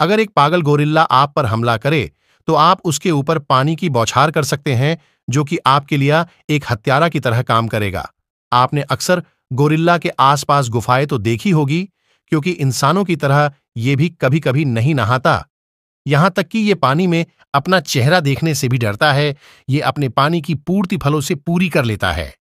अगर एक पागल गोरिल्ला आप पर हमला करे तो आप उसके ऊपर पानी की बौछार कर सकते हैं जो कि आपके लिए एक हत्यारा की तरह काम करेगा आपने अक्सर गोरिल्ला के आसपास गुफाएं तो देखी होगी क्योंकि इंसानों की तरह ये भी कभी कभी नहीं नहाता यहां तक कि ये पानी में अपना चेहरा देखने से भी डरता है ये अपने पानी की पूर्ति फलों से पूरी कर लेता है